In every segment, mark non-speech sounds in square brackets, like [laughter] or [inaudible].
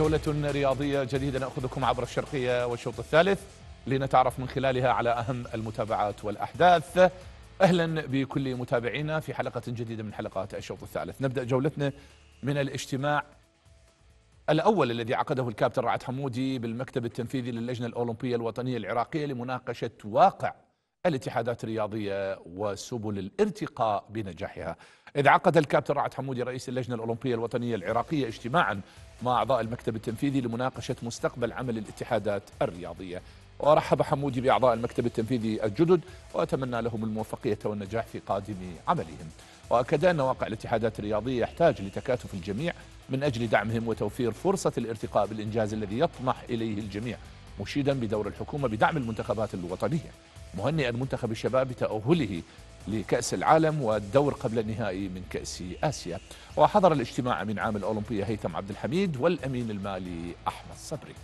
جولة رياضية جديدة نأخذكم عبر الشرقية والشوط الثالث لنتعرف من خلالها على أهم المتابعات والأحداث أهلا بكل متابعينا في حلقة جديدة من حلقات الشوط الثالث نبدأ جولتنا من الاجتماع الأول الذي عقده الكابتن رعد حمودي بالمكتب التنفيذي للجنة الأولمبية الوطنية العراقية لمناقشة واقع الاتحادات الرياضية وسبل الارتقاء بنجاحها إذ عقد الكابتن رعد حمودي رئيس اللجنة الأولمبية الوطنية العراقية اجتماعا مع أعضاء المكتب التنفيذي لمناقشة مستقبل عمل الاتحادات الرياضية ورحب حمودي بأعضاء المكتب التنفيذي الجدد وأتمنى لهم الموفقية والنجاح في قادم عملهم وأكد أن واقع الاتحادات الرياضية يحتاج لتكاتف الجميع من أجل دعمهم وتوفير فرصة الارتقاء بالإنجاز الذي يطمح إليه الجميع مشيدا بدور الحكومة بدعم المنتخبات الوطنية مهنئا منتخب الشباب بتأهله لكأس العالم والدور قبل النهائي من كأس آسيا وحضر الاجتماع من عام الأولمبية هيثم عبد الحميد والأمين المالي أحمد صبري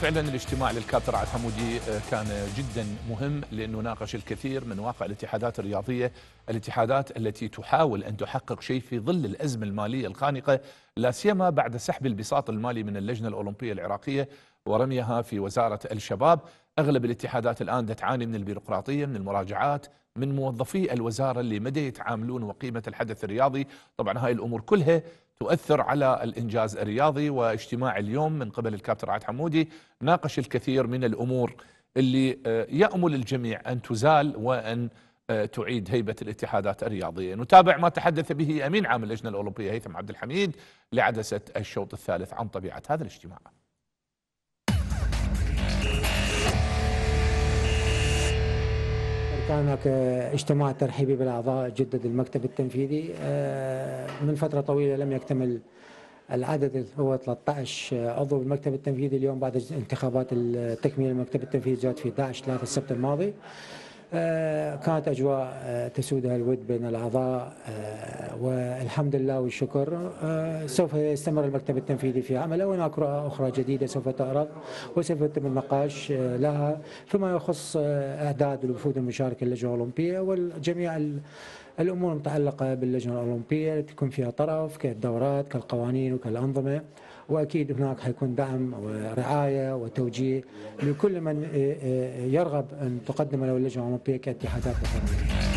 فعلا الاجتماع للكابتن رعد حمودي كان جدا مهم لانه ناقش الكثير من واقع الاتحادات الرياضيه، الاتحادات التي تحاول ان تحقق شيء في ظل الازمه الماليه الخانقه لا سيما بعد سحب البساط المالي من اللجنه الاولمبيه العراقيه ورميها في وزاره الشباب، اغلب الاتحادات الان تعاني من البيروقراطيه، من المراجعات، من موظفي الوزاره اللي مدى يتعاملون وقيمه الحدث الرياضي، طبعا هاي الامور كلها تؤثر على الإنجاز الرياضي واجتماع اليوم من قبل الكابتن رعد حمودي ناقش الكثير من الأمور اللي آه، يأمل الجميع أن تزال وأن آه، تعيد هيبة الاتحادات الرياضية نتابع ما تحدث به أمين عام اللجنة الأولمبية هيثم عبد الحميد لعدسة الشوط الثالث عن طبيعة هذا الاجتماع كان هناك اجتماع ترحيبي بالاعضاء جدد المكتب التنفيذي آه، من فتره طويله لم يكتمل العدد هو 13 عضو بالمكتب التنفيذي اليوم بعد انتخابات التكميل المكتب التنفيذي جات في 11 3 السبت الماضي آه، كانت أجواء آه، تسودها الود بين الأعضاء آه، والحمد لله والشكر سوف يستمر المكتب التنفيذي في عمله وهناك رؤى أخرى جديدة سوف تعرض وسوف يتم النقاش لها فيما يخص أعداد الوفود المشاركة للجنة الأولمبية والجميع الامور المتعلقه باللجنه الاولمبيه التي يكون فيها طرف كالدورات كالقوانين وكالانظمه واكيد هناك حيكون دعم ورعايه وتوجيه لكل من آه، آه، يرغب ان تقدم له اللجنه الاولمبيه كاتحادات وطنيه.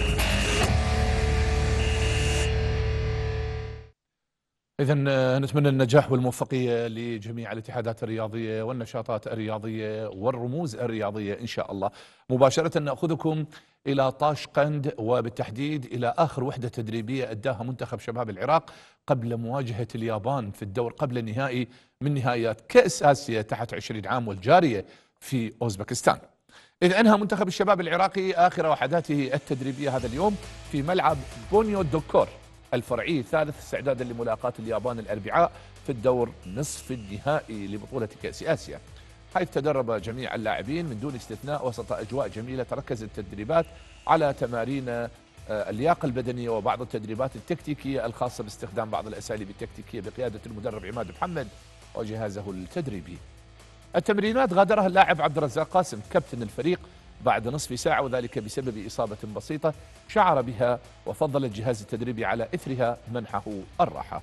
إذا آه، نتمنى النجاح والموفقية لجميع الاتحادات الرياضية والنشاطات الرياضية والرموز الرياضية إن شاء الله مباشرة نأخذكم إلى طاشقند وبالتحديد إلى آخر وحدة تدريبية أداها منتخب شباب العراق قبل مواجهة اليابان في الدور قبل النهائي من نهائيات كأس آسيا تحت 20 عام والجارية في أوزبكستان إذ أنهى منتخب الشباب العراقي آخر وحداته التدريبية هذا اليوم في ملعب بونيو دوكور الفرعي الثالث استعدادا لملاقاة اليابان الأربعاء في الدور نصف النهائي لبطولة كأس آسيا حيث تدرب جميع اللاعبين من دون استثناء وسط أجواء جميلة تركز التدريبات على تمارين آه، اللياقة البدنية وبعض التدريبات التكتيكية الخاصة باستخدام بعض الأساليب التكتيكية بقيادة المدرب عماد محمد وجهازه التدريبي التمرينات غادرها اللاعب عبد الرزاق قاسم كابتن الفريق بعد نصف ساعة وذلك بسبب إصابة بسيطة شعر بها وفضل الجهاز التدريبي على إثرها منحه الراحة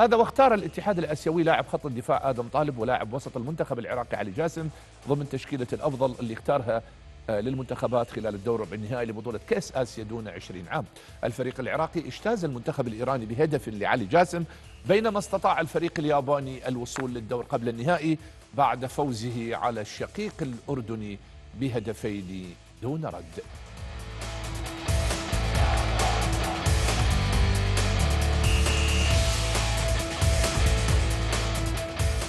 هذا واختار الاتحاد الاسيوي لاعب خط الدفاع ادم طالب ولاعب وسط المنتخب العراقي علي جاسم ضمن تشكيله الافضل اللي اختارها آه، للمنتخبات خلال الدور ربع النهائي لبطولة كأس آسيا دون 20 عام الفريق العراقي اجتاز المنتخب الإيراني بهدف لعلي جاسم بينما استطاع الفريق الياباني الوصول للدور قبل النهائي بعد فوزه على الشقيق الأردني بهدفين دون رد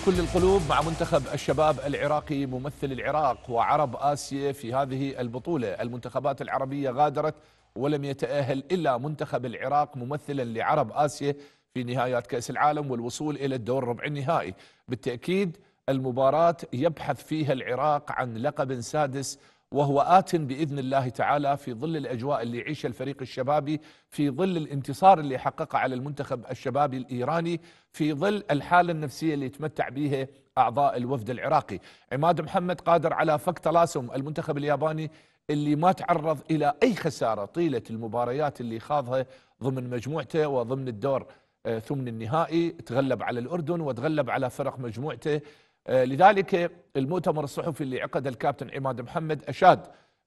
كل القلوب مع منتخب الشباب العراقي ممثل العراق وعرب آسيا في هذه البطولة المنتخبات العربية غادرت ولم يتأهل إلا منتخب العراق ممثلا لعرب آسيا في نهايات كأس العالم والوصول إلى الدور ربع النهائي بالتأكيد المباراة يبحث فيها العراق عن لقب سادس وهو آت بإذن الله تعالى في ظل الأجواء اللي يعيشها الفريق الشبابي في ظل الانتصار اللي حققه على المنتخب الشبابي الإيراني في ظل الحالة النفسية اللي يتمتع بها أعضاء الوفد العراقي عماد محمد قادر على فك طلاسم المنتخب الياباني اللي ما تعرض إلى أي خسارة طيلة المباريات اللي خاضها ضمن مجموعته وضمن الدور آه، ثمن النهائي تغلب على الأردن وتغلب على فرق مجموعته آه، لذلك المؤتمر الصحفي اللي عقد الكابتن عماد محمد أشاد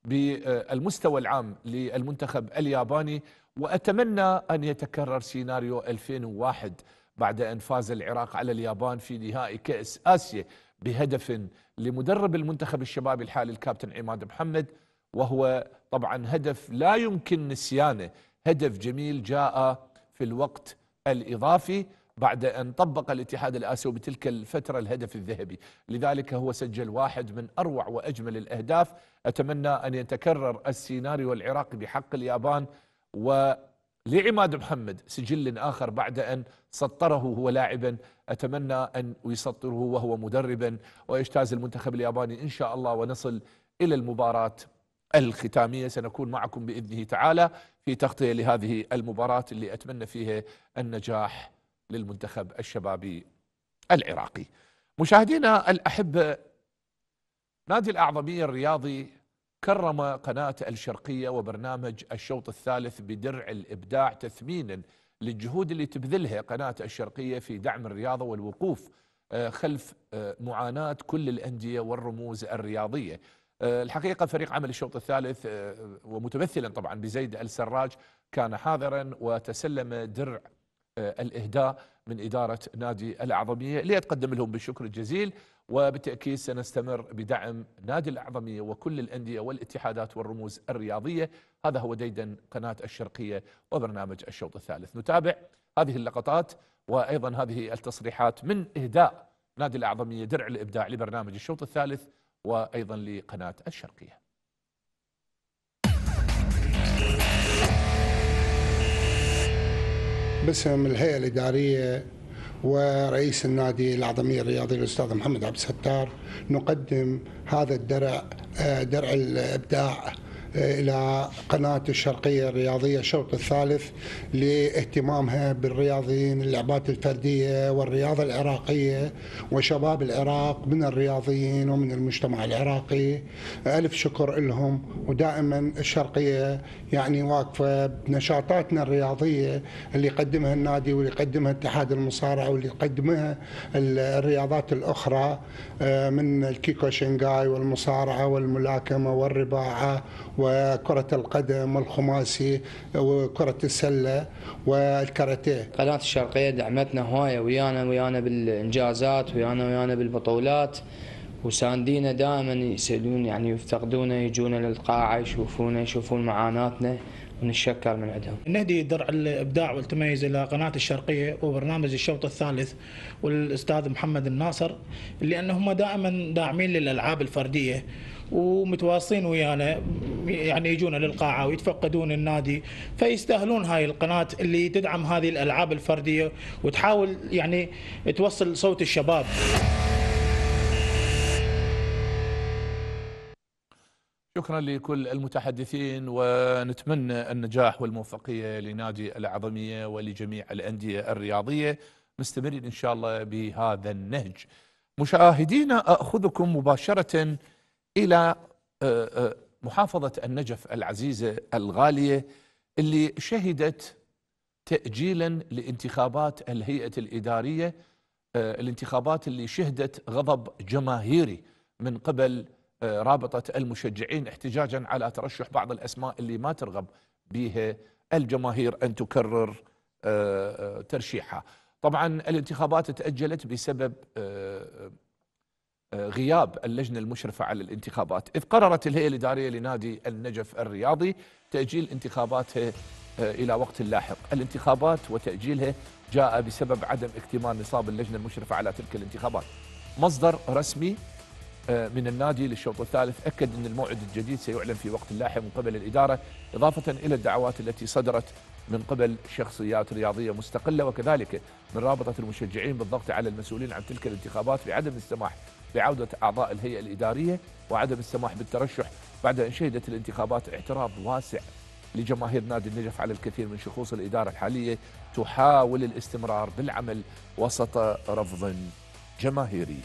بالمستوى العام للمنتخب الياباني وأتمنى أن يتكرر سيناريو 2001 بعد أن فاز العراق على اليابان في نهائي كأس آسيا بهدف لمدرب المنتخب الشبابي الحالي الكابتن عماد محمد وهو طبعا هدف لا يمكن نسيانه هدف جميل جاء في الوقت الإضافي بعد أن طبق الاتحاد الآسيوي بتلك الفترة الهدف الذهبي لذلك هو سجل واحد من أروع وأجمل الأهداف أتمنى أن يتكرر السيناريو العراقي بحق اليابان ولعماد محمد سجل آخر بعد أن سطره هو لاعبا أتمنى أن يسطره وهو مدربا ويجتاز المنتخب الياباني إن شاء الله ونصل إلى المباراة الختامية سنكون معكم بإذنه تعالى في تغطية لهذه المباراة اللي أتمنى فيها النجاح للمنتخب الشبابي العراقي مشاهدينا الأحبة نادي الأعظمية الرياضي كرم قناة الشرقية وبرنامج الشوط الثالث بدرع الإبداع تثمينا للجهود اللي تبذلها قناة الشرقية في دعم الرياضة والوقوف آه، خلف آه، معاناة كل الأندية والرموز الرياضية آه، الحقيقة فريق عمل الشوط الثالث ومتمثلا طبعا بزيد السراج كان حاضرا وتسلم درع آه، الإهداء من إدارة نادي الأعظمية ليتقدم لهم بالشكر الجزيل وبالتأكيد سنستمر بدعم نادي الأعظمية وكل الأندية والاتحادات والرموز الرياضية هذا هو ديدن قناة الشرقية وبرنامج الشوط الثالث نتابع هذه اللقطات وأيضا هذه التصريحات من إهداء نادي الأعظمية درع الإبداع لبرنامج الشوط الثالث وأيضا لقناة الشرقية باسم الهيئه الاداريه ورئيس النادي العظمي الرياضي الاستاذ محمد عبد الستار نقدم هذا الدرع آه، درع الابداع إلى قناة الشرقية الرياضية الشوط الثالث لاهتمامها بالرياضيين اللعبات الفردية والرياضة العراقية وشباب العراق من الرياضيين ومن المجتمع العراقي ألف شكر لهم ودائما الشرقية يعني واقفة بنشاطاتنا الرياضية اللي يقدمها النادي واللي يقدمها اتحاد المصارعة واللي يقدمها الرياضات الأخرى آه، من الكيكو شنغاي والمصارعة والملاكمة والرباعة و وكرة القدم والخماسي وكرة السلة والكاراتيه قناة الشرقية دعمتنا هواية ويانا ويانا بالإنجازات ويانا ويانا بالبطولات وساندينا دائما يسالون يعني يفتقدونا يجونا للقاعه يشوفونا يشوفون معاناتنا ونتشكر من عندهم. نهدي درع الابداع والتميز الى قناه الشرقيه وبرنامج الشوط الثالث والاستاذ محمد الناصر لانهم دائما داعمين للالعاب الفرديه ومتواصلين ويانا يعني يجونا للقاعه ويتفقدون النادي فيستاهلون هاي القناه اللي تدعم هذه الالعاب الفرديه وتحاول يعني توصل صوت الشباب. شكرا لكل المتحدثين ونتمنى النجاح والموفقيه لنادي العظميه ولجميع الانديه الرياضيه مستمرين ان شاء الله بهذا النهج. مشاهدينا اخذكم مباشره الى آه، آه، محافظه النجف العزيزه الغاليه اللي شهدت تاجيلا لانتخابات الهيئه الاداريه آه، الانتخابات اللي شهدت غضب جماهيري من قبل رابطه المشجعين احتجاجا على ترشح بعض الاسماء اللي ما ترغب بها الجماهير ان تكرر ترشيحها. طبعا الانتخابات تاجلت بسبب آه، غياب اللجنة المشرفة على الانتخابات إذ قررت الهيئة الإدارية لنادي النجف الرياضي تأجيل انتخاباته آه، إلى وقت لاحق الانتخابات وتأجيلها جاء بسبب عدم اكتمال نصاب اللجنة المشرفة على تلك الانتخابات مصدر رسمي آه، من النادي للشوط الثالث أكد أن الموعد الجديد سيعلن في وقت لاحق من قبل الإدارة إضافة إلى الدعوات التي صدرت من قبل شخصيات رياضية مستقلة وكذلك من رابطة المشجعين بالضغط على المسؤولين عن تلك الانتخابات بعدم السماح لعودة أعضاء الهيئة الإدارية وعدم السماح بالترشح بعد أن شهدت الانتخابات اعتراض واسع لجماهير نادي النجف على الكثير من شخوص الإدارة الحالية تحاول الاستمرار بالعمل وسط رفض جماهيري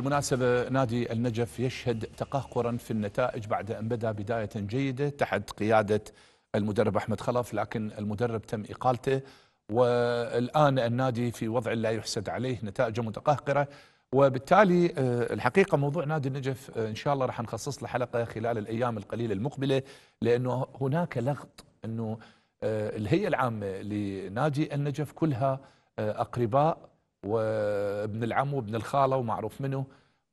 بالمناسبة نادي النجف يشهد تقهقرا في النتائج بعد أن بدأ بداية جيدة تحت قيادة المدرب أحمد خلف لكن المدرب تم إقالته والآن النادي في وضع لا يحسد عليه نتائجه متقهقرة وبالتالي آه، الحقيقة موضوع نادي النجف آه، إن شاء الله راح نخصص له حلقة خلال الأيام القليلة المقبلة لأنه هناك لغط أنه آه، الهيئة العامة لنادي النجف كلها أقرباء وابن العم وابن الخاله ومعروف منه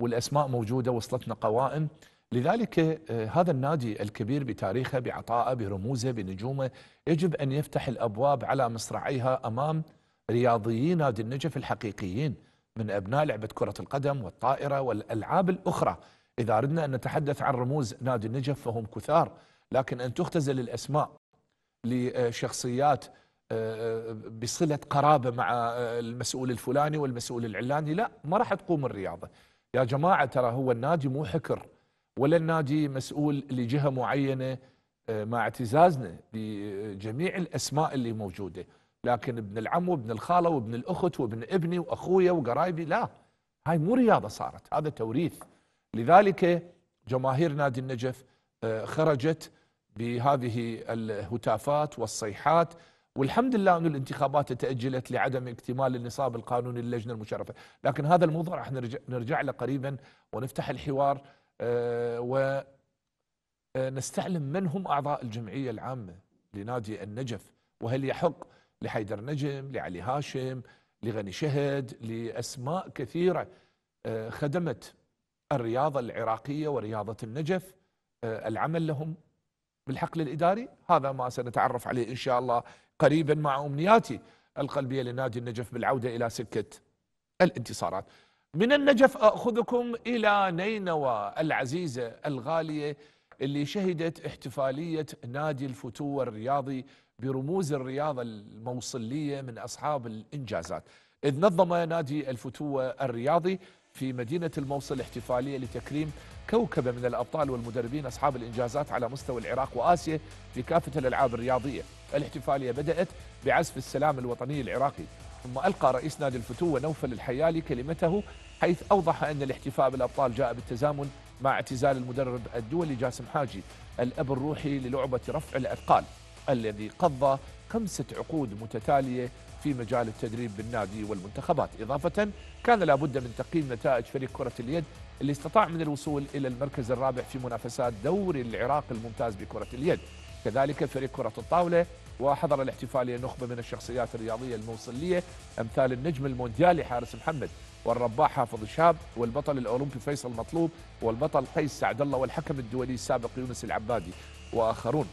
والاسماء موجوده وصلتنا قوائم لذلك آه، هذا النادي الكبير بتاريخه بعطائه برموزه بنجومه يجب ان يفتح الابواب على مصراعيها امام رياضيي نادي النجف الحقيقيين من ابناء لعبه كره القدم والطائره والالعاب الاخرى اذا اردنا ان نتحدث عن رموز نادي النجف فهم كثار لكن ان تختزل الاسماء لشخصيات بصله قرابه مع المسؤول الفلاني والمسؤول العلاني لا ما راح تقوم الرياضه يا جماعه ترى هو النادي مو حكر ولا النادي مسؤول لجهه معينه آه، مع اعتزازنا بجميع الاسماء اللي موجوده لكن ابن العم وابن الخاله وابن الاخت وابن ابني واخويا وقرايبي لا هاي مو رياضه صارت هذا توريث لذلك جماهير نادي النجف آه، خرجت بهذه الهتافات والصيحات والحمد لله أن الانتخابات تأجلت لعدم اكتمال النصاب القانوني للجنة المشرفة لكن هذا الموضوع راح نرجع, نرجع له قريبا ونفتح الحوار آه، ونستعلم آه، من هم أعضاء الجمعية العامة لنادي النجف وهل يحق لحيدر نجم لعلي هاشم لغني شهد لأسماء كثيرة آه، خدمت الرياضة العراقية ورياضة النجف العمل لهم بالحقل الإداري هذا ما سنتعرف عليه إن شاء الله قريبا مع أمنياتي القلبية لنادي النجف بالعودة إلى سكة الانتصارات من النجف أخذكم إلى نينوى العزيزة الغالية اللي شهدت احتفالية نادي الفتوة الرياضي برموز الرياضة الموصلية من أصحاب الإنجازات إذ نظم نادي الفتوة الرياضي في مدينة الموصل احتفالية لتكريم كوكبة من الأبطال والمدربين أصحاب الإنجازات على مستوى العراق وآسيا في كافة الألعاب الرياضية الاحتفالية بدأت بعزف السلام الوطني العراقي ثم ألقى رئيس نادي الفتوة نوفل الحيالي كلمته حيث أوضح أن الاحتفاء بالأبطال جاء بالتزامن مع اعتزال المدرب الدولي جاسم حاجي الأب الروحي للعبة رفع الأثقال الذي قضى خمسة عقود متتالية في مجال التدريب بالنادي والمنتخبات إضافة كان لابد من تقييم نتائج فريق كرة اليد اللي استطاع من الوصول إلى المركز الرابع في منافسات دوري العراق الممتاز بكرة اليد كذلك فريق كرة الطاولة وحضر الاحتفالية نخبة من الشخصيات الرياضية الموصلية أمثال النجم المونديالي حارس محمد والرباح حافظ شاب والبطل الأولمبي فيصل مطلوب والبطل قيس سعد الله والحكم الدولي السابق يونس العبادي وآخرون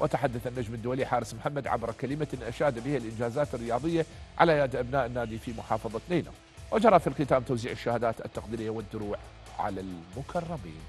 وتحدث النجم الدولي حارس محمد عبر كلمة أشاد بها الإنجازات الرياضية على يد أبناء النادي في محافظة نينوى وجرى في الكتاب توزيع الشهادات التقديرية والدروع على المكرمين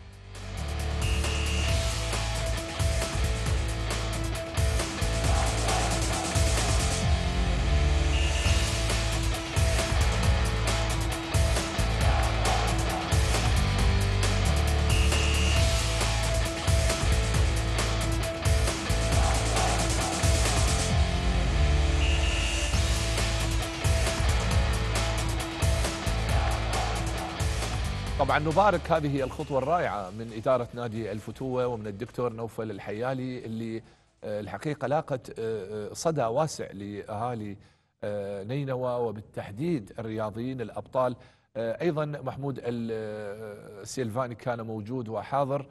نبارك هذه الخطوة الرائعة من إدارة نادي الفتوة ومن الدكتور نوفل الحيالي اللي آه، الحقيقة لاقت آه، آه، صدى واسع لأهالي نينوى وبالتحديد الرياضيين الأبطال أيضا محمود السيلفاني كان موجود وحاضر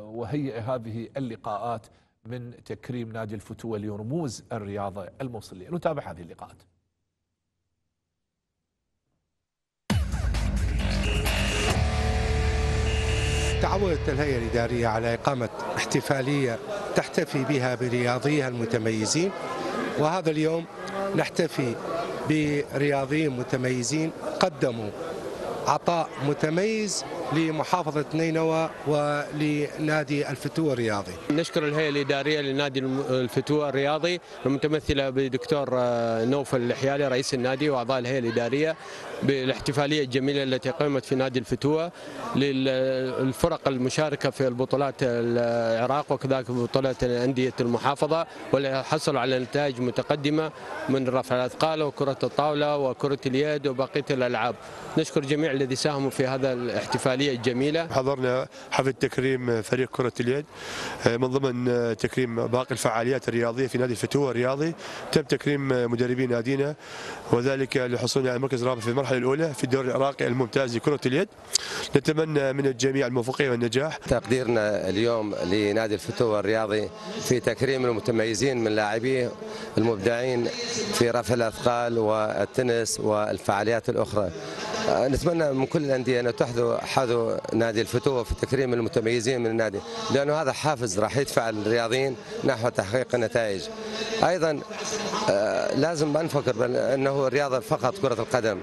وهي هذه اللقاءات من تكريم نادي الفتوة لرموز الرياضة الموصلية نتابع هذه اللقاءات تعودت الهيئة الإدارية على إقامة احتفالية تحتفي بها برياضيها المتميزين وهذا اليوم نحتفي برياضيين متميزين قدموا عطاء متميز لمحافظة نينوى ولنادي الفتوة الرياضي نشكر الهيئة الإدارية لنادي الفتوة الرياضي المتمثلة بدكتور آه، نوفل الحيالي رئيس النادي وأعضاء الهيئة الإدارية بالاحتفالية الجميلة التي قامت في نادي الفتوة للفرق المشاركة في البطولات العراق وكذلك بطولات أندية المحافظة والحصل على نتائج متقدمة من رفع الأثقال وكرة الطاولة وكرة اليد وبقية الألعاب نشكر جميع الذي ساهموا في هذا الاحتفاليه الجميله حضرنا حفل تكريم فريق كره اليد آه، من ضمن آه، تكريم باقي الفعاليات الرياضيه في نادي الفتوه الرياضي تم تكريم مدربي نادينا وذلك لحصولنا على مركز رابع في المرحله الاولى في الدوري العراقي الممتاز لكره اليد نتمنى من الجميع الموفقيه والنجاح تقديرنا اليوم لنادي الفتوه الرياضي في تكريم المتميزين من لاعبيه المبدعين في رفع الاثقال والتنس والفعاليات الاخرى آه، نتمنى من كل الانديه ان تحذو حذو نادي الفتوه في تكريم المتميزين من النادي لانه هذا حافز راح يدفع الرياضيين نحو تحقيق النتائج. ايضا آه، لازم ما نفكر انه الرياضه فقط كره القدم.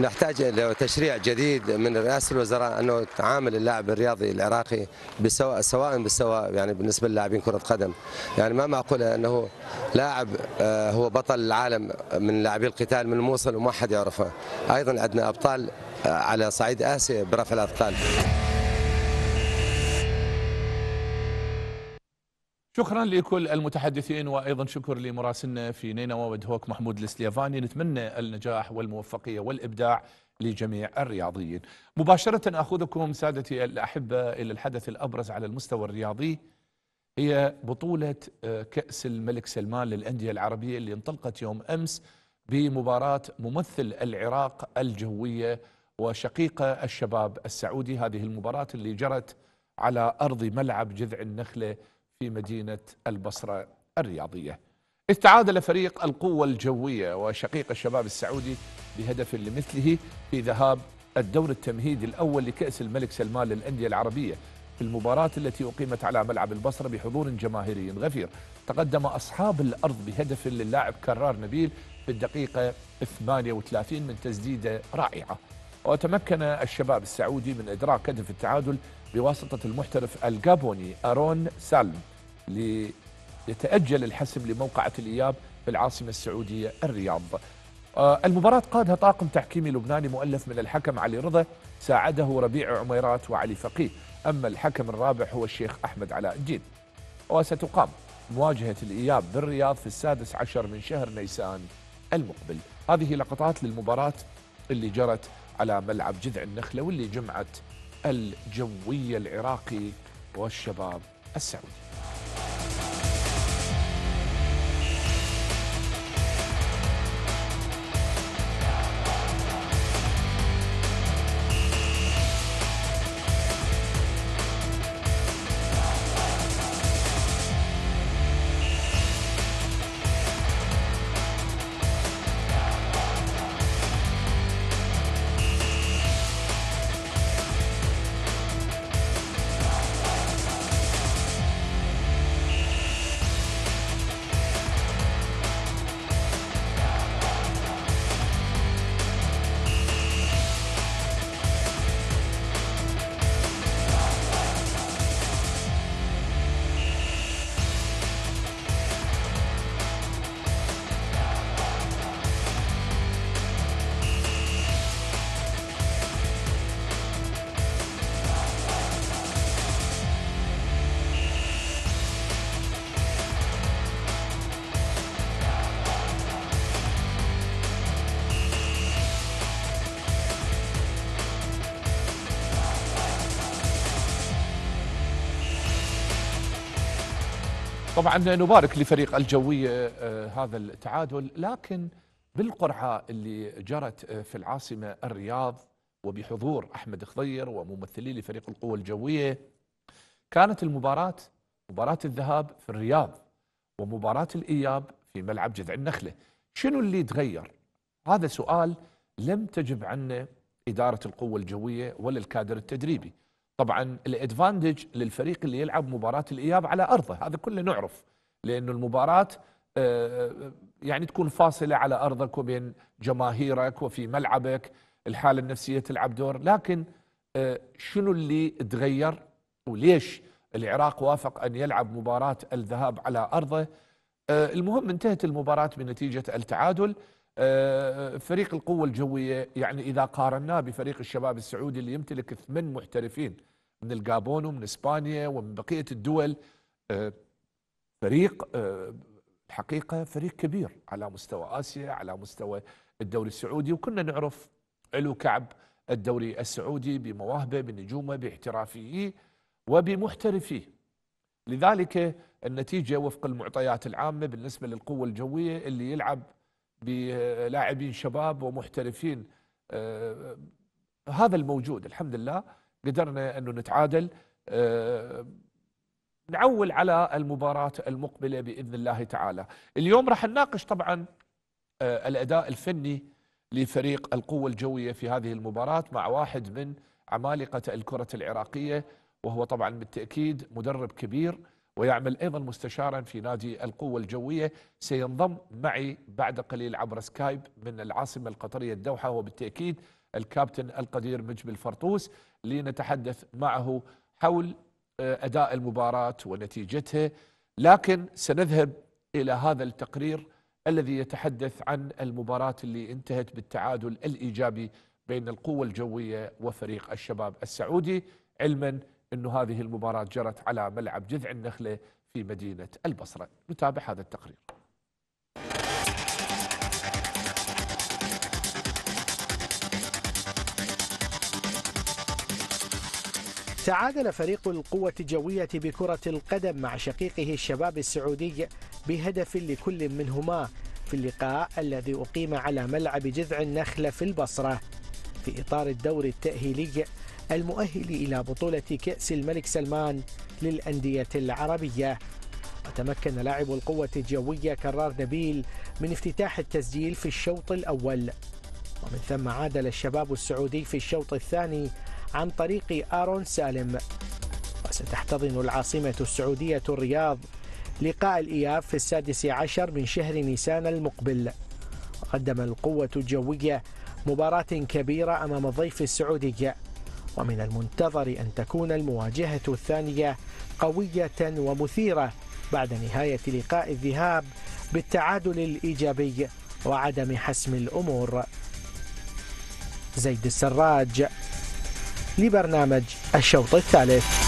نحتاج الى تشريع جديد من رئاسه الوزراء انه تعامل اللاعب الرياضي العراقي بسواء سواء بالسواء يعني بالنسبه للاعبين كره القدم يعني ما معقول انه لاعب آه، هو بطل العالم من لاعبي القتال من الموصل وما حد يعرفه. ايضا عندنا الابطال آه، على صعيد اسيا برفع الاثقال شكرا لكل المتحدثين وايضا شكر لمراسلنا في نينوى ودهوك محمود السليفاني نتمنى النجاح والموفقيه والابداع لجميع الرياضيين. مباشره اخذكم سادتي الاحبه الى الحدث الابرز على المستوى الرياضي هي بطوله آه، كاس الملك سلمان للانديه العربيه اللي انطلقت يوم امس بمباراة ممثل العراق الجوية وشقيقة الشباب السعودي هذه المباراة اللي جرت على أرض ملعب جذع النخلة في مدينة البصرة الرياضية استعادل فريق القوة الجوية وشقيق الشباب السعودي بهدف لمثله في ذهاب الدور التمهيدي الأول لكأس الملك سلمان للأندية العربية في المباراة التي أقيمت على ملعب البصرة بحضور جماهيري غفير تقدم أصحاب الأرض بهدف للاعب كرار نبيل بالدقيقة 38 من تسديدة رائعة وتمكن الشباب السعودي من إدراك هدف التعادل بواسطة المحترف الجابوني أرون سالم ليتأجل الحسم لموقعة الإياب في العاصمة السعودية الرياض المباراة قادها طاقم تحكيمي لبناني مؤلف من الحكم علي رضا ساعده ربيع عميرات وعلي فقيه أما الحكم الرابع هو الشيخ أحمد علاء الدين وستقام مواجهة الإياب بالرياض في السادس عشر من شهر نيسان المقبل هذه لقطات للمباراة اللي جرت على ملعب جذع النخلة واللي جمعت الجوية العراقي والشباب السعودي طبعا نبارك لفريق الجوية آه، آه، هذا التعادل لكن بالقرعة اللي جرت آه، في العاصمة الرياض وبحضور أحمد خضير وممثلي لفريق القوة الجوية كانت المباراة مباراة الذهاب في الرياض ومباراة الإياب في ملعب جذع النخلة شنو اللي تغير؟ هذا سؤال لم تجب عنه إدارة القوة الجوية ولا الكادر التدريبي طبعا الادفانتج للفريق اللي يلعب مباراه الاياب على ارضه هذا كله نعرف لانه المباراه آه، آه، يعني تكون فاصله على ارضك وبين جماهيرك وفي ملعبك الحاله النفسيه تلعب دور لكن آه، شنو اللي تغير وليش العراق وافق ان يلعب مباراه الذهاب على ارضه المهم انتهت المباراه بنتيجه التعادل آه، فريق القوة الجوية يعني إذا قارناه بفريق الشباب السعودي اللي يمتلك ثمان محترفين من الجابون ومن إسبانيا ومن بقية الدول آه، فريق آه، الحقيقة فريق كبير على مستوى آسيا على مستوى الدوري السعودي وكنا نعرف علو كعب الدوري السعودي بمواهبه بنجومه باحترافيه وبمحترفيه لذلك النتيجة وفق المعطيات العامة بالنسبة للقوة الجوية اللي يلعب بلاعبين شباب ومحترفين آه، هذا الموجود الحمد لله قدرنا أنه نتعادل آه، نعول على المباراة المقبلة بإذن الله تعالى اليوم راح نناقش طبعا آه، الأداء الفني لفريق القوة الجوية في هذه المباراة مع واحد من عمالقة الكرة العراقية وهو طبعا بالتأكيد مدرب كبير ويعمل أيضا مستشارا في نادي القوة الجوية سينضم معي بعد قليل عبر سكايب من العاصمة القطرية الدوحة وبالتأكيد الكابتن القدير مجبل فرطوس لنتحدث معه حول آه، أداء المباراة ونتيجتها لكن سنذهب إلى هذا التقرير الذي يتحدث عن المباراة اللي انتهت بالتعادل الإيجابي بين القوة الجوية وفريق الشباب السعودي علما انه هذه المباراة جرت على ملعب جذع النخلة في مدينة البصرة نتابع هذا التقرير تعادل فريق القوة الجوية بكرة القدم مع شقيقه الشباب السعودي بهدف لكل منهما في اللقاء الذي أقيم على ملعب جذع النخلة في البصرة في إطار الدور التأهيلي المؤهل إلى بطولة كأس الملك سلمان للأندية العربية وتمكن لاعب القوة الجوية كرار نبيل من افتتاح التسجيل في الشوط الأول ومن ثم عادل الشباب السعودي في الشوط الثاني عن طريق آرون سالم وستحتضن العاصمة السعودية الرياض لقاء الإياب في السادس عشر من شهر نيسان المقبل قدم القوة الجوية مباراة كبيرة أمام الضيف السعودي ومن المنتظر أن تكون المواجهة الثانية قوية ومثيرة بعد نهاية لقاء الذهاب بالتعادل الإيجابي وعدم حسم الأمور زيد السراج لبرنامج الشوط الثالث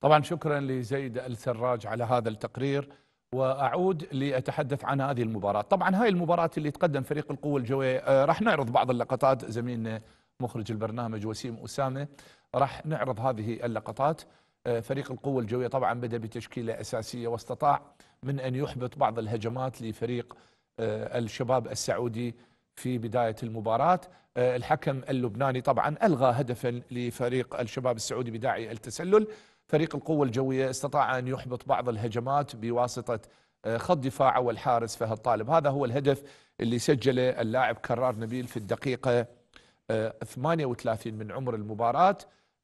طبعا شكرا لزيد السراج على هذا التقرير واعود لاتحدث عن هذه المباراه، طبعا هاي المباراه اللي تقدم فريق القوه الجويه آه، راح نعرض بعض اللقطات زميلنا مخرج البرنامج وسيم اسامه راح نعرض هذه اللقطات آه، فريق القوه الجويه طبعا بدا بتشكيله اساسيه واستطاع من ان يحبط بعض الهجمات لفريق آه، الشباب السعودي في بدايه المباراه، الحكم اللبناني طبعا الغى هدفا لفريق الشباب السعودي بداعي التسلل فريق القوة الجوية استطاع أن يحبط بعض الهجمات بواسطة آه، خط دفاعه والحارس فهد طالب هذا هو الهدف اللي سجله اللاعب كرار نبيل في الدقيقة 38 آه، من عمر المباراة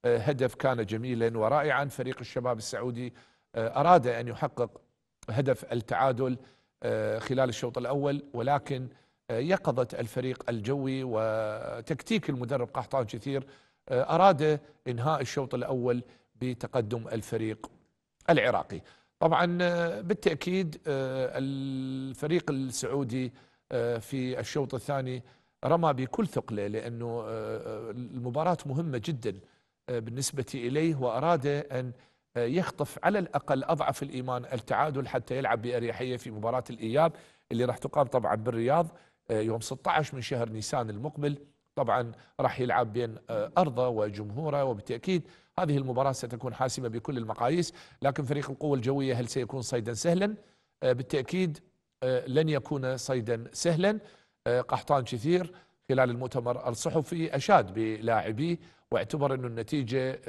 آه، هدف كان جميلا ورائعا فريق الشباب السعودي أراد أن يحقق هدف التعادل خلال الشوط الأول ولكن يقظت الفريق الجوي وتكتيك المدرب قحطان كثير أراد إنهاء الشوط الأول بتقدم الفريق العراقي طبعا آه، بالتأكيد آه، الفريق السعودي آه، في الشوط الثاني رمى بكل ثقله لانه المباراه مهمه جدا بالنسبه اليه واراد ان يخطف على الاقل اضعف الايمان التعادل حتى يلعب باريحيه في مباراه الاياب اللي راح تقام طبعا بالرياض يوم 16 من شهر نيسان المقبل طبعا راح يلعب بين ارضه وجمهوره وبالتاكيد هذه المباراة ستكون حاسمة بكل المقاييس لكن فريق القوة الجوية هل سيكون صيدا سهلا آه، بالتأكيد آه، لن يكون صيدا سهلا آه، قحطان كثير خلال المؤتمر الصحفي أشاد بلاعبيه واعتبر أن النتيجة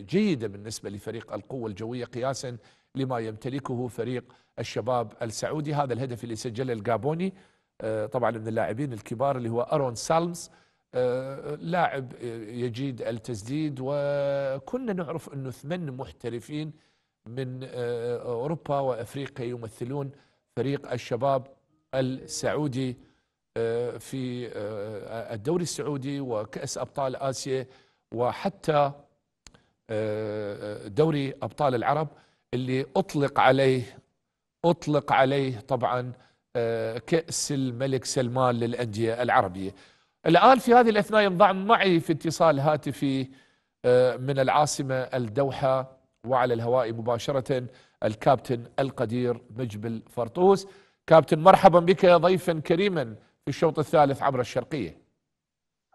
جيدة بالنسبة لفريق القوة الجوية قياسا لما يمتلكه فريق الشباب السعودي هذا الهدف اللي سجله الجابوني طبعا من اللاعبين الكبار اللي هو أرون سالمز لاعب يجيد التسديد وكنا نعرف أنه ثمان محترفين من آه، أوروبا وأفريقيا يمثلون فريق الشباب السعودي آه، في آه، الدوري السعودي وكأس أبطال آسيا وحتى دوري أبطال العرب اللي أطلق عليه أطلق عليه طبعا كأس الملك سلمان للأندية العربية الآن في هذه الأثناء ينضم معي في اتصال هاتفي آه، من العاصمة الدوحة وعلى الهواء مباشرة الكابتن القدير مجبل فرطوس كابتن مرحبا بك ضيفا كريما في الشوط الثالث عبر الشرقية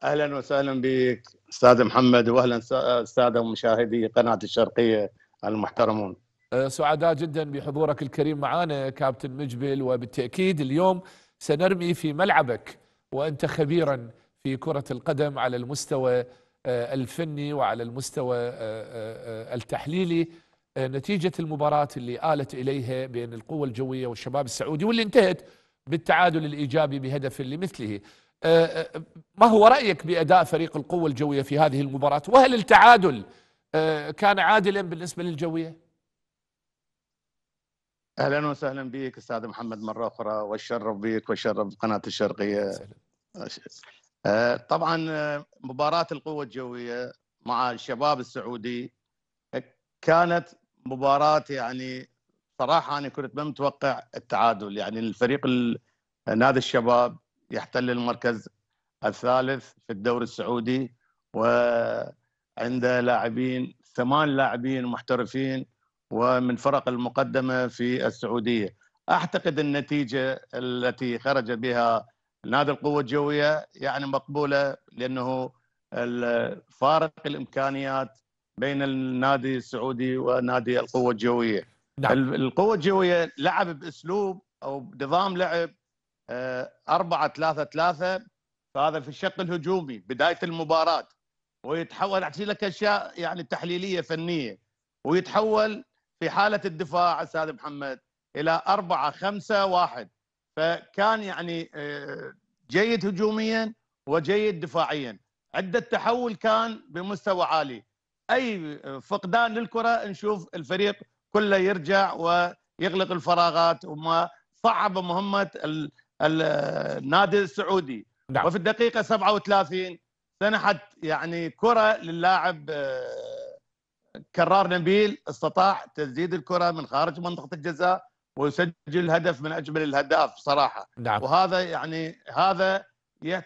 أهلا وسهلا بك أستاذ محمد وأهلا أستاذ مشاهدي قناة الشرقية المحترمون آه، سعداء جدا بحضورك الكريم معنا كابتن مجبل وبالتأكيد اليوم سنرمي في ملعبك وأنت خبيرا في كرة القدم على المستوى آه، الفني وعلى المستوى آه، آه، التحليلي نتيجة المباراة اللي آلت إليها بين القوة الجوية والشباب السعودي واللي انتهت بالتعادل الإيجابي بهدف لمثله ما هو رأيك بأداء فريق القوة الجوية في هذه المباراة وهل التعادل كان عادلا بالنسبة للجوية؟ اهلا وسهلا بك استاذ محمد مره اخرى والشرف بك وشرف قناه الشرقيه آه، طبعا آه، مباراة القوة الجوية مع الشباب السعودي آه، كانت مباراة يعني صراحة أنا كنت ما متوقع التعادل يعني الفريق نادي الشباب يحتل المركز الثالث في الدوري السعودي وعنده لاعبين ثمان لاعبين محترفين ومن فرق المقدمة في السعودية أعتقد النتيجة التي خرج بها نادي القوه الجويه يعني مقبوله لانه فارق الامكانيات بين النادي السعودي ونادي القوه الجويه نعم. القوه الجويه لعب باسلوب او بنظام لعب 4 3 3 فهذا في الشق الهجومي بدايه المباراه ويتحول احكي لك اشياء يعني تحليليه فنيه ويتحول في حاله الدفاع استاذ محمد الى 4 5 1 فكان يعني آه، جيد هجوميا وجيد دفاعيا عدة تحول كان بمستوى عالي أي فقدان للكرة نشوف الفريق كله يرجع ويغلق الفراغات وما صعب مهمة النادي السعودي دعم. وفي الدقيقة 37 سنحت يعني كرة للاعب آه، كرار نبيل استطاع تسديد الكرة من خارج منطقة الجزاء ويسجل هدف من اجمل الاهداف صراحه نعم. وهذا يعني هذا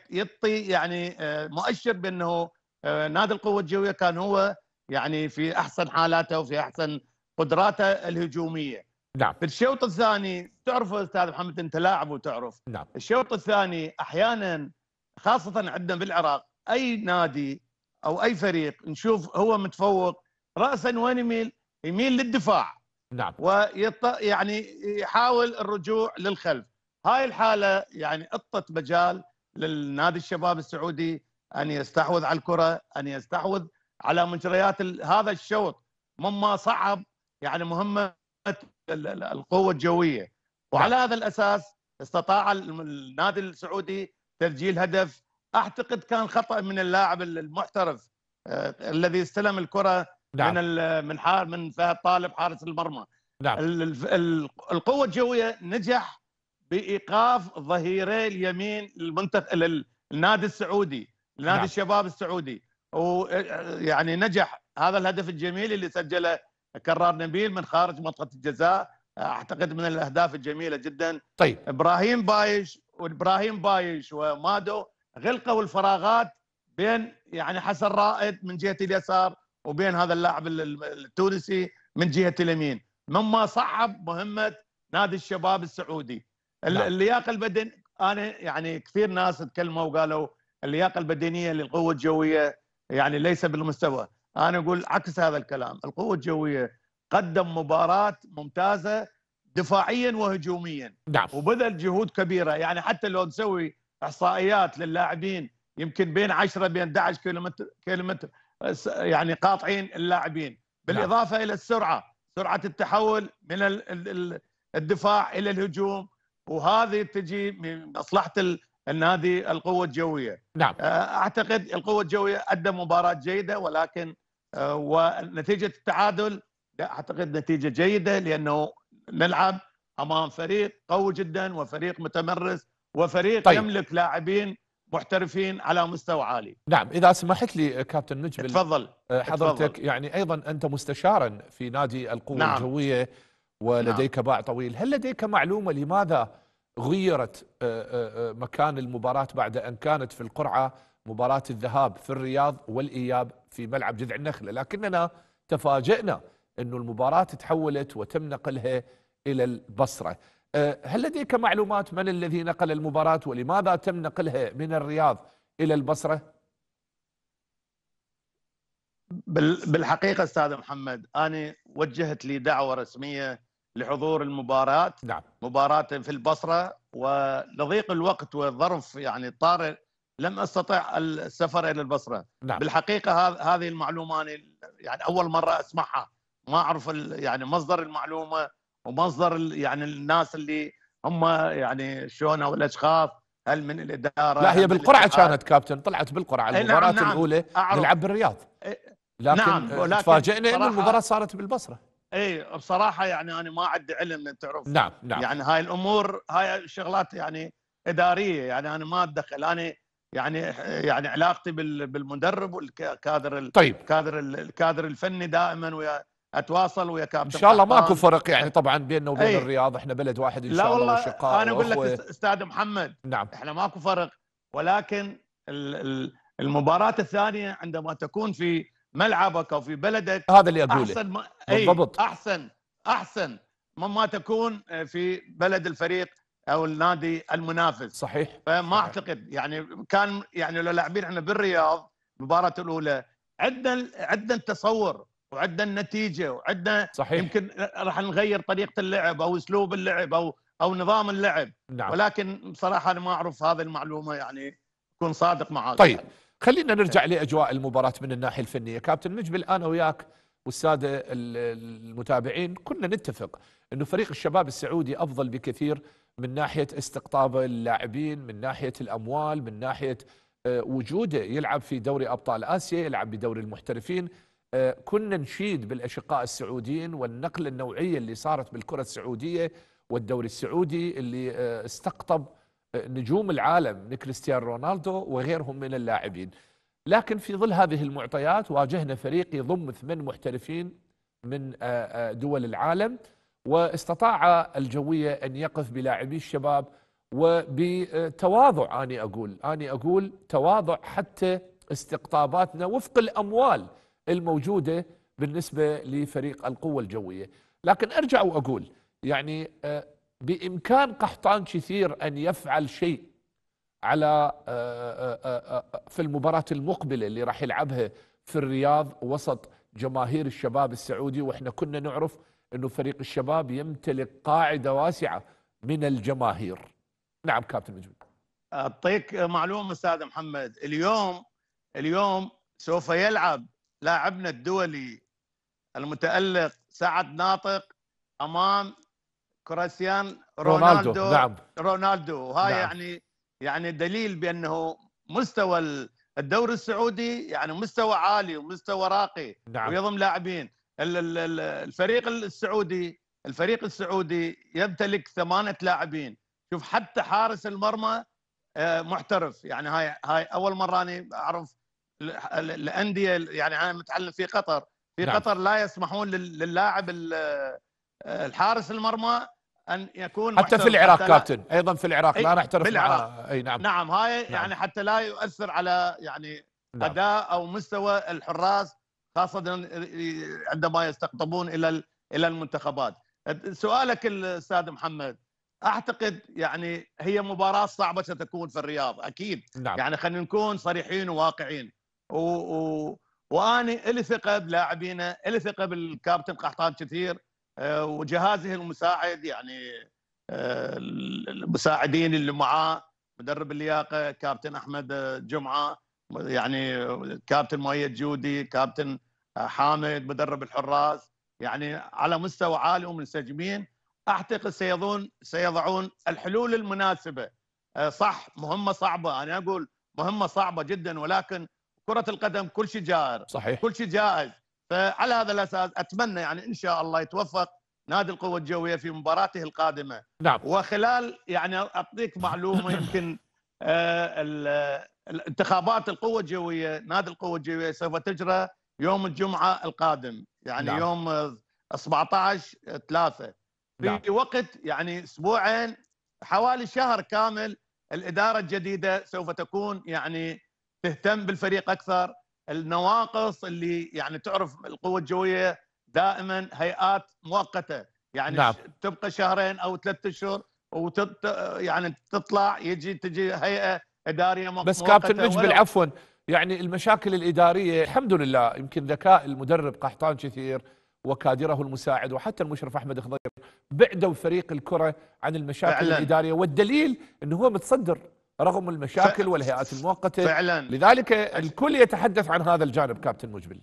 يعطي يعني آه، مؤشر بانه آه، نادي القوه الجويه كان هو يعني في احسن حالاته وفي احسن قدراته الهجوميه نعم في الشوط الثاني تعرف استاذ محمد انت لاعب وتعرف نعم الشوط الثاني احيانا خاصه عندنا بالعراق اي نادي او اي فريق نشوف هو متفوق راسا وين يميل؟ يميل للدفاع نعم ويط... يعني يحاول الرجوع للخلف هاي الحالة يعني أطت مجال للنادي الشباب السعودي أن يستحوذ على الكرة أن يستحوذ على مجريات ال... هذا الشوط مما صعب يعني مهمة القوة الجوية وعلى نعم. هذا الأساس استطاع النادي السعودي تسجيل هدف أعتقد كان خطأ من اللاعب المحترف آه، الذي استلم الكرة نعم. من من حار من فهد طالب حارس المرمى نعم. القوه الجويه نجح بايقاف ظهيري اليمين المنتخب للنادي السعودي نادي نعم. الشباب السعودي ويعني نجح هذا الهدف الجميل اللي سجله كرار نبيل من خارج منطقه الجزاء اعتقد من الاهداف الجميله جدا طيب ابراهيم بايش وابراهيم بايش ومادو غلقوا الفراغات بين يعني حسن رائد من جهه اليسار وبين هذا اللاعب التونسي من جهه اليمين مما صعب مهمه نادي الشباب السعودي نعم. اللياقه البدن انا يعني كثير ناس تكلموا وقالوا اللياقه البدنيه للقوه الجويه يعني ليس بالمستوى انا اقول عكس هذا الكلام القوه الجويه قدم مباراه ممتازه دفاعيا وهجوميا نعم وبذل جهود كبيره يعني حتى لو نسوي احصائيات للاعبين يمكن بين 10 بين 11 كيلومتر كيلومتر يعني قاطعين اللاعبين نعم. بالاضافه الى السرعه سرعه التحول من الدفاع الى الهجوم وهذه تجي من مصلحه النادي القوه الجويه نعم. آه، اعتقد القوه الجويه ادى مباراه جيده ولكن آه، ونتيجه التعادل لا اعتقد نتيجه جيده لانه نلعب امام فريق قوي جدا وفريق متمرس وفريق طيب. يملك لاعبين محترفين على مستوى عالي نعم اذا سمحت لي كابتن نجم آه، تفضل حضرتك اتفضل. يعني ايضا انت مستشارا في نادي القوه نعم. الجويه ولديك نعم. باع طويل هل لديك معلومه لماذا غيرت آه، آه، مكان المباراه بعد ان كانت في القرعه مباراه الذهاب في الرياض والاياب في ملعب جذع النخله لكننا تفاجئنا انه المباراه تحولت وتم نقلها الى البصره أه، هل لديك معلومات من الذي نقل المباراة ولماذا تم نقلها من الرياض إلى البصرة؟ بالحقيقة أستاذ محمد أنا وجهت لي دعوة رسمية لحضور المباراة نعم. مباراة في البصرة ولضيق الوقت والظرف يعني الطارئ لم أستطع السفر إلى البصرة نعم. بالحقيقة هذه المعلومة يعني أول مرة أسمعها ما أعرف يعني مصدر المعلومة ومصدر يعني الناس اللي هم يعني شلون او الاشخاص هل من الاداره لا هي بالقرعه كانت كابتن طلعت بالقرعه إيه، نعم، المباراه نعم الاولى نلعب بالرياض إيه، لكن, نعم تفاجئنا انه المباراه صارت بالبصره اي بصراحه يعني انا ما عندي علم تعرف نعم نعم يعني هاي الامور هاي شغلات يعني اداريه يعني انا ما اتدخل انا يعني يعني علاقتي بالمدرب والكادر طيب الكادر الكادر الفني دائما ويا اتواصل ويا كابتن ان شاء الله ماكو فرق يعني طبعا بيننا وبين أي. الرياض احنا بلد واحد ان شاء الله وشقاء انا اقول لك استاذ محمد نعم احنا ماكو فرق ولكن المباراه الثانيه عندما تكون في ملعبك او في بلدك هذا اللي اقوله احسن ما... إيه، بالضبط احسن احسن مما تكون آه، في بلد الفريق او النادي المنافس صحيح فما صحيح. اعتقد يعني كان يعني لو لاعبين احنا بالرياض المباراه الاولى عندنا عندنا التصور وعندنا النتيجه وعندنا صحيح يمكن راح نغير طريقه اللعب او اسلوب اللعب او او نظام اللعب نعم. ولكن بصراحه انا ما اعرف هذه المعلومه يعني اكون صادق معك طيب خلينا نرجع لاجواء المباراه من الناحيه الفنيه كابتن مجبل انا وياك والساده المتابعين كنا نتفق انه فريق الشباب السعودي افضل بكثير من ناحيه استقطاب اللاعبين من ناحيه الاموال من ناحيه آه، وجوده يلعب في دوري ابطال اسيا يلعب بدوري المحترفين كنا نشيد بالاشقاء السعوديين والنقله النوعيه اللي صارت بالكره السعوديه والدوري السعودي اللي آه، استقطب آه، نجوم العالم من كريستيانو رونالدو وغيرهم من اللاعبين لكن في ظل هذه المعطيات واجهنا فريق يضم ثمان محترفين من آه، دول العالم واستطاع الجوية أن يقف بلاعبي الشباب وبتواضع أنا أقول أنا أقول تواضع حتى استقطاباتنا وفق الأموال الموجوده بالنسبه لفريق القوه الجويه، لكن ارجع واقول يعني آه، بامكان قحطان كثير ان يفعل شيء على آه، آه، في المباراه المقبله اللي راح يلعبها في الرياض وسط جماهير الشباب السعودي واحنا كنا نعرف انه فريق الشباب يمتلك قاعده واسعه من الجماهير. نعم كابتن مجيد. اعطيك معلومه استاذ محمد، اليوم اليوم سوف يلعب لاعبنا الدولي المتألق سعد ناطق أمام كريستيان رونالدو, رونالدو نعم رونالدو وهاي نعم. يعني يعني دليل بأنه مستوى الدوري السعودي يعني مستوى عالي ومستوى راقي نعم. ويضم لاعبين الفريق السعودي الفريق السعودي يمتلك ثمانية لاعبين شوف حتى حارس المرمى آه، محترف يعني هاي هاي اول مره انا اعرف الانديه يعني انا متعلم في قطر في نعم. قطر لا يسمحون للاعب الحارس المرمى ان يكون حتى في العراق كابتن ايضا في العراق لا إيه، نحترف بالعراق. مع... اي نعم نعم هاي نعم. يعني حتى لا يؤثر على يعني نعم. اداء او مستوى الحراس خاصه عندما يستقطبون الى الى المنتخبات سؤالك الاستاذ محمد اعتقد يعني هي مباراه صعبه ستكون في الرياض اكيد نعم. يعني خلينا نكون صريحين وواقعين و... و... واني الي ثقه بلاعبينا الي ثقه بالكابتن قحطان كثير آه، وجهازه المساعد يعني آه، المساعدين اللي معاه مدرب اللياقه كابتن احمد آه، جمعه يعني كابتن مؤيد جودي كابتن حامد مدرب الحراس يعني على مستوى عالي ومنسجمين اعتقد سيضون سيضعون الحلول المناسبه صح مهمه صعبه انا اقول مهمه صعبه جدا ولكن كره القدم كل شيء جائر صحيح كل شيء جائز فعلى هذا الاساس اتمنى يعني ان شاء الله يتوفق نادي القوه الجويه في مباراته القادمه نعم وخلال يعني اعطيك معلومه يمكن آه، انتخابات القوه الجويه نادي القوه الجويه سوف تجرى يوم الجمعه القادم يعني نعم. يوم 17 3 في نعم. وقت يعني اسبوعين حوالي شهر كامل الاداره الجديده سوف تكون يعني تهتم بالفريق اكثر النواقص اللي يعني تعرف القوه الجويه دائما هيئات مؤقته يعني نعم. تبقى شهرين او ثلاثة اشهر وتط... يعني تطلع يجي تجي هيئه اداريه مؤقته بس كابتن مجبل عفوا يعني المشاكل الاداريه الحمد لله يمكن ذكاء المدرب قحطان كثير وكادره المساعد وحتى المشرف احمد خضير بعدوا فريق الكره عن المشاكل فعلا. الاداريه والدليل انه هو متصدر رغم المشاكل ف... والهيئات المؤقته فعلا لذلك الكل يتحدث عن هذا الجانب كابتن مجبل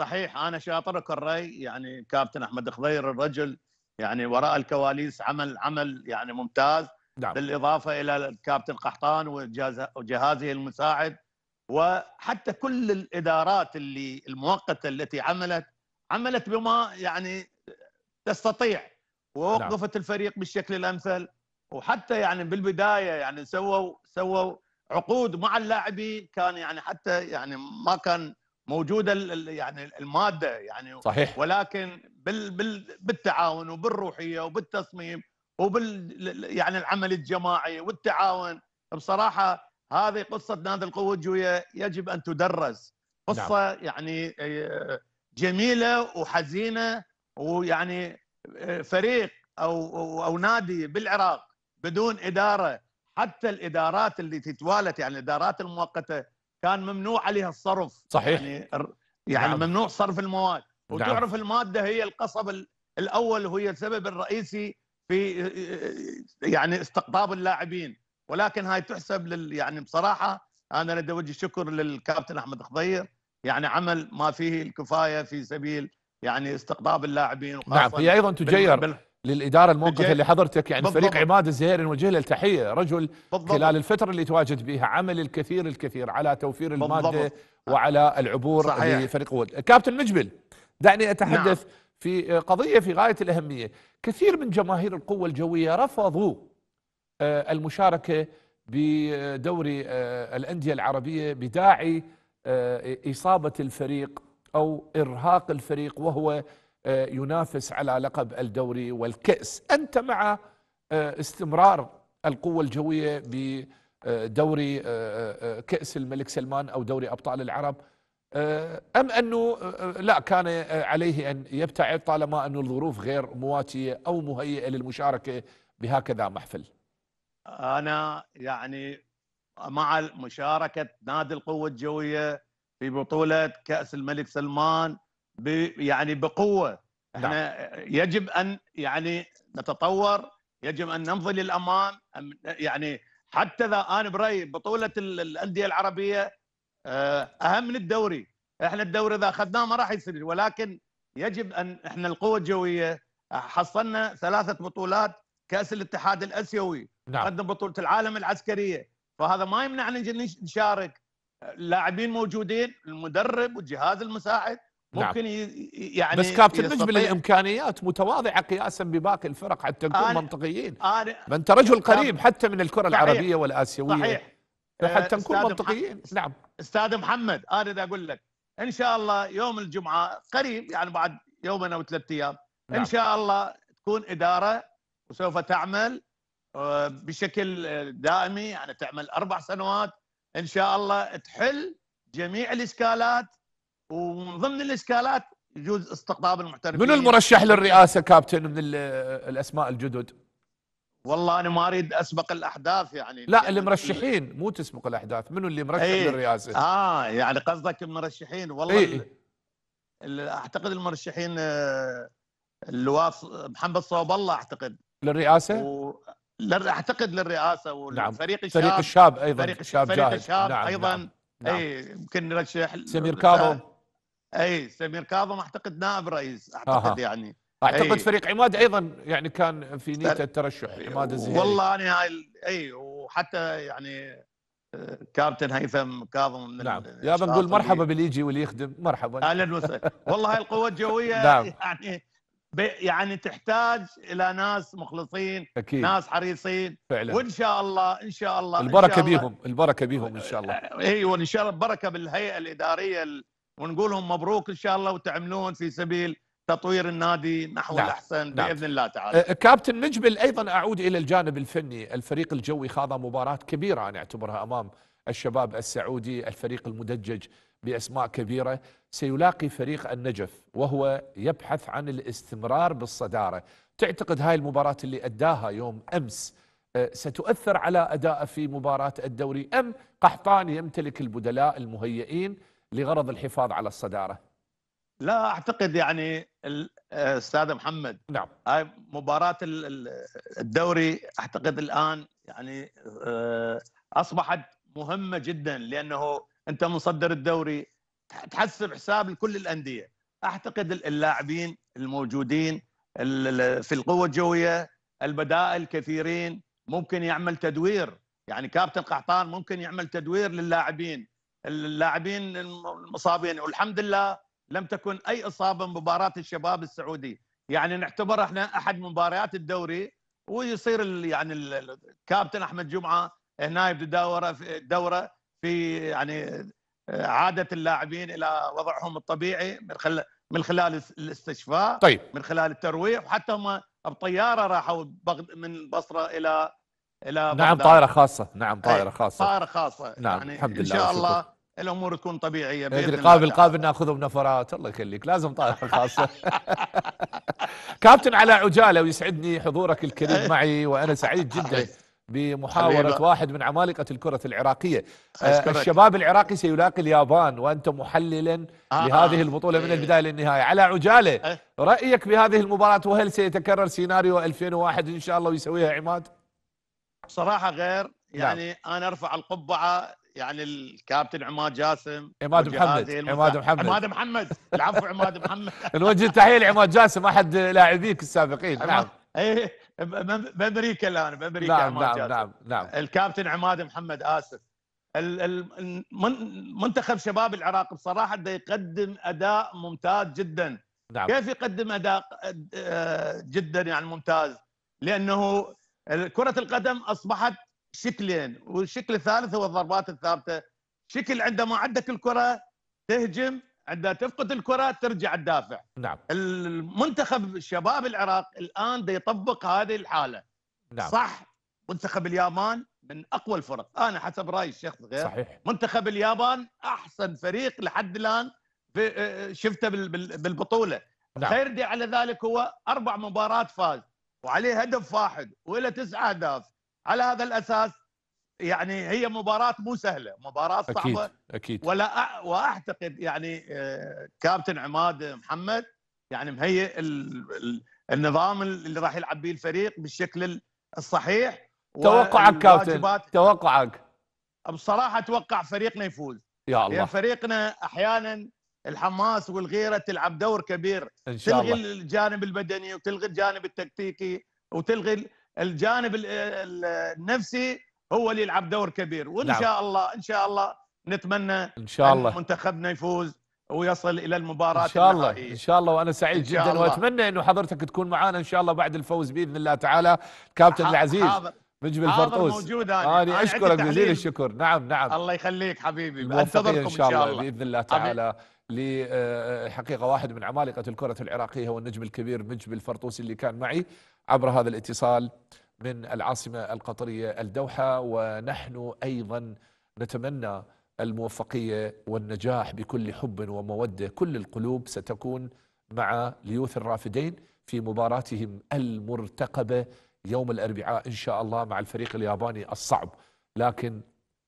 صحيح انا شاطرك الراي يعني كابتن احمد خضير الرجل يعني وراء الكواليس عمل عمل يعني ممتاز نعم. بالاضافه الى الكابتن قحطان وجهازه المساعد وحتى كل الادارات اللي المؤقته التي عملت عملت بما يعني تستطيع نعم. ووقفت نعم. الفريق بالشكل الامثل وحتى يعني بالبدايه يعني سووا سووا عقود مع اللاعبين كان يعني حتى يعني ما كان موجوده يعني الماده يعني صحيح ولكن بال بال بالتعاون وبالروحيه وبالتصميم وبال يعني العمل الجماعي والتعاون بصراحه هذه قصه نادي القوه الجويه يجب ان تدرس نعم. قصه نعم. يعني آه، جميله وحزينه ويعني آه، فريق او او نادي بالعراق بدون اداره حتى الادارات اللي تتوالت يعني الادارات المؤقته كان ممنوع عليها الصرف صحيح يعني يعني نعم. ممنوع صرف المواد نعم. وتعرف الماده هي القصب الاول وهي السبب الرئيسي في يعني استقطاب اللاعبين ولكن هاي تحسب لل يعني بصراحه انا بدي أوجه شكر للكابتن احمد خضير يعني عمل ما فيه الكفايه في سبيل يعني استقطاب اللاعبين نعم هي ايضا تجير للاداره الموقفه اللي حضرتك يعني بالضبط. فريق عماد الزهير نوجه له التحيه رجل بالضبط. خلال الفتره اللي تواجد بها عمل الكثير الكثير على توفير الماده بالضبط. وعلى العبور صحيح. لفريق وود كابتن مجبل دعني اتحدث نعم. في قضيه في غايه الاهميه كثير من جماهير القوه الجويه رفضوا آه، المشاركه بدوري آه، الانديه العربيه بداعي آه، اصابه الفريق او ارهاق الفريق وهو آه، ينافس على لقب الدوري والكأس أنت مع آه، استمرار القوة الجوية بدوري آه، كأس الملك سلمان أو دوري أبطال العرب أم أنه لا كان عليه أن يبتعد طالما أن الظروف غير مواتية أو مهيئة للمشاركة بهكذا محفل أنا يعني مع مشاركة نادي القوة الجوية في بطولة كأس الملك سلمان يعني بقوه احنا نعم. يجب ان يعني نتطور يجب ان نمضي للامام يعني حتى اذا انا برايي بطوله الانديه العربيه آه، اهم من الدوري احنا الدوري اذا اخذناه ما راح يصير ولكن يجب ان احنا القوه الجويه حصلنا ثلاثه بطولات كاس الاتحاد الاسيوي نعم. قدم بطوله العالم العسكريه فهذا ما يمنعنا نشارك آه، لاعبين موجودين المدرب والجهاز المساعد نعم. ممكن نعم. يعني بس كابتن نجم الامكانيات متواضعه قياسا بباقي الفرق حتى نكون أنا منطقيين أنا ما انت رجل نعم. قريب حتى من الكره صحيح العربيه والاسيويه صحيح حتى آه، نكون منطقيين محمد. نعم استاذ محمد انا دا اقول لك ان شاء الله يوم الجمعه قريب يعني بعد يومين او ثلاث ايام نعم. ان شاء الله تكون اداره وسوف تعمل آه، بشكل دائمي يعني تعمل اربع سنوات ان شاء الله تحل جميع الاشكالات ومن ضمن الاشكالات يجوز استقطاب المحترفين من المرشح للرئاسه كابتن من الاسماء الجدد؟ والله انا ما اريد اسبق الاحداث يعني لا اللي مرشحين مو تسبق الاحداث منو اللي مرشح ايه للرئاسه؟ اه يعني قصدك المرشحين والله ايه اعتقد المرشحين آه، اللواء محمد صوب الله اعتقد للرئاسه؟ و... لر... اعتقد للرئاسه والفريق نعم. الشاب فريق الشاب ايضا فريق الشاب فريق الشاب نعم. ايضا نعم. نعم. اي يمكن نرشح سمير كاظم اي سمير كاظم اعتقد نائب رئيس اعتقد آه. يعني اعتقد أي. فريق عماد ايضا يعني كان في نيته الترشح عماد الزهيري والله انا هاي اي وحتى يعني آه، كابتن هيثم كاظم من نعم يا بنقول مرحبا باللي يجي واللي يخدم مرحبا اهلا وسهلا والله هاي القوه الجويه [laughs] نعم. يعني يعني تحتاج الى ناس مخلصين أكيد. ناس حريصين فعلا. وان شاء الله ان شاء الله البركه بيهم البركه بيهم ان شاء الله ايوه ان شاء الله البركه بالهيئه الاداريه ونقول لهم مبروك ان شاء الله وتعملون في سبيل تطوير النادي نحو نعم. الاحسن نعم. باذن الله تعالى. أه، كابتن نجبل ايضا اعود الى الجانب الفني، الفريق الجوي خاض مباراه كبيره انا اعتبرها امام الشباب السعودي، الفريق المدجج باسماء كبيره، سيلاقي فريق النجف وهو يبحث عن الاستمرار بالصداره، تعتقد هاي المباراه اللي اداها يوم امس أه، ستؤثر على ادائه في مباراه الدوري ام قحطان يمتلك البدلاء المهيئين لغرض الحفاظ على الصداره؟ لا اعتقد يعني آه، استاذ محمد نعم هاي مباراه الدوري اعتقد الان يعني آه، اصبحت مهمه جدا لانه انت مصدر الدوري تحسب حساب لكل الانديه اعتقد اللاعبين الموجودين في القوه الجويه البدائل كثيرين ممكن يعمل تدوير يعني كابتن قحطان ممكن يعمل تدوير للاعبين اللاعبين المصابين والحمد لله لم تكن اي اصابه مباراه الشباب السعودي يعني نعتبر احنا احد مباريات الدوري ويصير يعني الكابتن احمد جمعه هنا بدوره في دوره في يعني عاده اللاعبين الى وضعهم الطبيعي من خلال من خلال الاستشفاء طيب. من خلال الترويح وحتى هم بطياره راحوا من البصره الى الى نعم بغداد. طائره خاصه نعم إيه، طائره خاصه طائره خاصه نعم يعني الحمد لله ان شاء الله وشكرا. الامور تكون طبيعيه باذن الله قابل قابل ناخذهم نفرات الله يخليك لازم طائره خاصه [laughs] كابتن على عجاله ويسعدني حضورك الكريم إيه. معي وانا سعيد جدا بمحاوره حبيبا. واحد من عمالقه الكره العراقيه آه، أشكرك. الشباب العراقي سيلاقي اليابان وانت محللا آه لهذه آه. البطوله من إيه. البدايه للنهايه على عجاله إيه. رايك بهذه المباراه وهل سيتكرر سيناريو 2001 ان شاء الله ويسويها عماد بصراحه غير نعم. يعني نعم. انا ارفع القبعه يعني الكابتن عماد جاسم عماد محمد عماد محمد عماد محمد العفو عماد محمد نوجه [laughs] تحيه لعماد جاسم احد لاعبيك السابقين نعم ايه بامريكا الان بامريكا نعم عماد نعم جاسم. نعم نعم الكابتن عماد محمد اسف منتخب شباب العراق بصراحه ده يقدم اداء ممتاز جدا نعم. كيف يقدم اداء آه، جدا يعني ممتاز لانه كرة القدم أصبحت شكلين والشكل الثالث هو الضربات الثابتة شكل عندما عندك الكرة تهجم عندما تفقد الكرة ترجع الدافع نعم المنتخب شباب العراق الآن يطبق هذه الحالة نعم. صح منتخب اليابان من اقوى الفرق انا حسب رايي الشخصي غير صحيح منتخب اليابان احسن فريق لحد الان آه، آه، شفته بالبطوله نعم. خير على ذلك هو اربع مباراة فاز وعليه هدف واحد وإلى تسع اهداف على هذا الاساس يعني هي مباراه مو سهله مباراه صعبه اكيد اكيد ولا واعتقد يعني آه، كابتن عماد محمد يعني مهيئ النظام اللي راح يلعب به الفريق بالشكل الصحيح توقعك كابتن توقعك بصراحه اتوقع فريقنا يفوز يا الله يعني فريقنا احيانا الحماس والغيره تلعب دور كبير ان شاء تلغي الله تلغي الجانب البدني وتلغي الجانب التكتيكي وتلغي الجانب النفسي هو اللي يلعب دور كبير وان نعم. شاء الله ان شاء الله نتمنى ان شاء الله منتخبنا يفوز ويصل الى المباراه ان شاء الله النهائية. ان شاء الله وانا سعيد جدا الله. واتمنى انه حضرتك تكون معنا ان شاء الله بعد الفوز باذن الله تعالى كابتن العزيز حاضر. مجبل فرطوس موجود انا, آه، أنا اشكرك جزيل الشكر نعم نعم الله يخليك حبيبي انتظركم ان شاء الله, إن شاء الله. باذن الله تعالى حبيب. لحقيقة واحد من عمالقة الكرة العراقية والنجم الكبير نجم الفرطوسي اللي كان معي عبر هذا الاتصال من العاصمة القطرية الدوحة ونحن أيضا نتمنى الموفقية والنجاح بكل حب ومودة كل القلوب ستكون مع ليوث الرافدين في مباراتهم المرتقبة يوم الأربعاء إن شاء الله مع الفريق الياباني الصعب لكن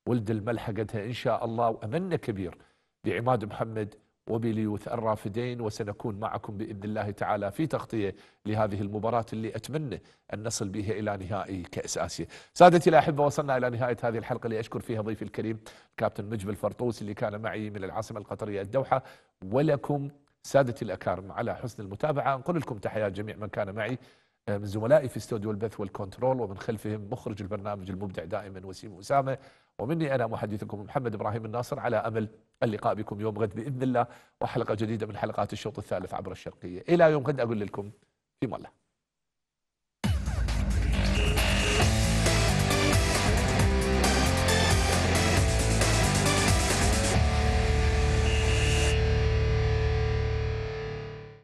ولد الملحقتها إن شاء الله وأملنا كبير بعماد محمد وبليوث الرافدين وسنكون معكم بإذن الله تعالى في تغطية لهذه المباراة اللي أتمنى أن نصل بها إلى نهائي كأس آسيا سادتي الأحبة وصلنا إلى نهاية هذه الحلقة اللي أشكر فيها ضيفي الكريم كابتن مجبل فرطوس اللي كان معي من العاصمة القطرية الدوحة ولكم سادتي الأكارم على حسن المتابعة أنقل لكم تحيات جميع من كان معي آه، من زملائي في استوديو البث والكنترول ومن خلفهم مخرج البرنامج المبدع دائما وسيم أسامة ومني أنا محدثكم محمد إبراهيم الناصر على أمل اللقاء بكم يوم غد بإذن الله وحلقة جديدة من حلقات الشوط الثالث عبر الشرقية إلى يوم غد أقول لكم في الله